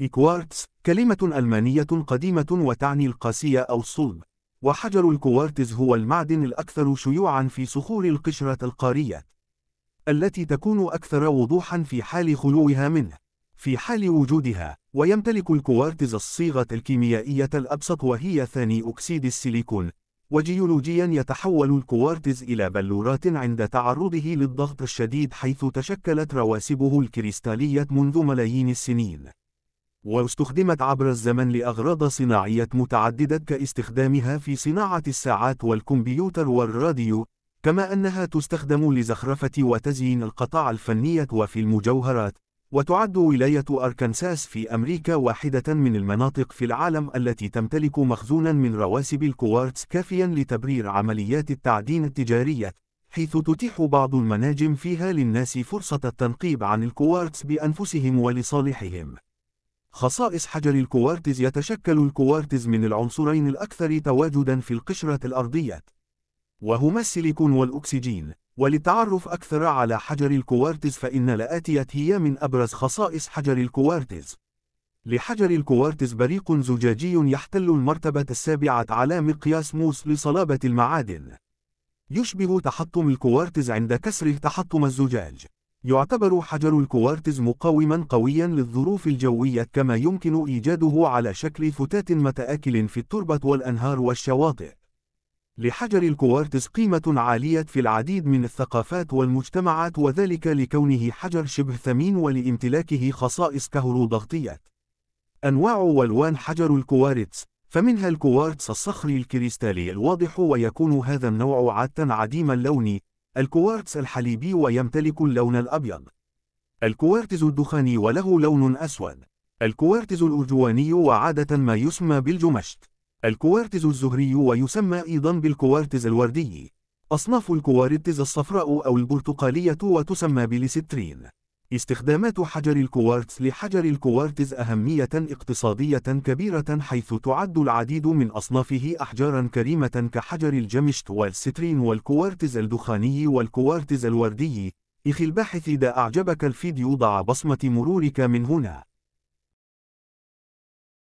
الكوارتز كلمة ألمانية قديمة وتعني القاسية أو الصلب، وحجر الكوارتز هو المعدن الأكثر شيوعًا في صخور القشرة القارية، التي تكون أكثر وضوحًا في حال خلوها منه. في حال وجودها، ويمتلك الكوارتز الصيغة الكيميائية الأبسط وهي ثاني أكسيد السيليكون، وجيولوجيًا يتحول الكوارتز إلى بلورات عند تعرضه للضغط الشديد حيث تشكلت رواسبه الكريستالية منذ ملايين السنين. واستخدمت عبر الزمن لأغراض صناعية متعددة كاستخدامها في صناعة الساعات والكمبيوتر والراديو، كما أنها تستخدم لزخرفة وتزيين القطاع الفنية وفي المجوهرات، وتعد ولاية أركنساس في أمريكا واحدة من المناطق في العالم التي تمتلك مخزونا من رواسب الكوارتز كافيا لتبرير عمليات التعدين التجارية، حيث تتيح بعض المناجم فيها للناس فرصة التنقيب عن الكوارتز بأنفسهم ولصالحهم. خصائص حجر الكوارتز يتشكل الكوارتز من العنصرين الأكثر تواجداً في القشرة الأرضية، وهما السيليكون والأكسجين. وللتعرف أكثر على حجر الكوارتز فإن الآتية هي من أبرز خصائص حجر الكوارتز. لحجر الكوارتز بريق زجاجي يحتل المرتبة السابعة على مقياس موس لصلابة المعادن. يشبه تحطم الكوارتز عند كسره تحطم الزجاج. يعتبر حجر الكوارتز مقاوما قويا للظروف الجوية كما يمكن إيجاده على شكل فتات متآكل في التربة والأنهار والشواطئ. لحجر الكوارتز قيمة عالية في العديد من الثقافات والمجتمعات وذلك لكونه حجر شبه ثمين ولامتلاكه خصائص كهروضغطية. أنواع والوان حجر الكوارتز فمنها الكوارتز الصخري الكريستالي الواضح ويكون هذا النوع عادة عديم اللون الكوارتز الحليبي ويمتلك اللون الأبيض. الكوارتز الدخاني وله لون أسود. الكوارتز الأرجواني وعادة ما يسمى بالجمشت. الكوارتز الزهري ويسمى أيضا بالكوارتز الوردي. أصناف الكوارتز الصفراء أو البرتقالية وتسمى بالسترين. استخدامات حجر الكوارتز لحجر الكوارتز أهمية اقتصادية كبيرة حيث تعد العديد من أصنافه أحجارا كريمة كحجر الجمشت والسترين والكوارتز الدخاني والكوارتز الوردي. إخي الباحث إذا أعجبك الفيديو ضع بصمة مرورك من هنا.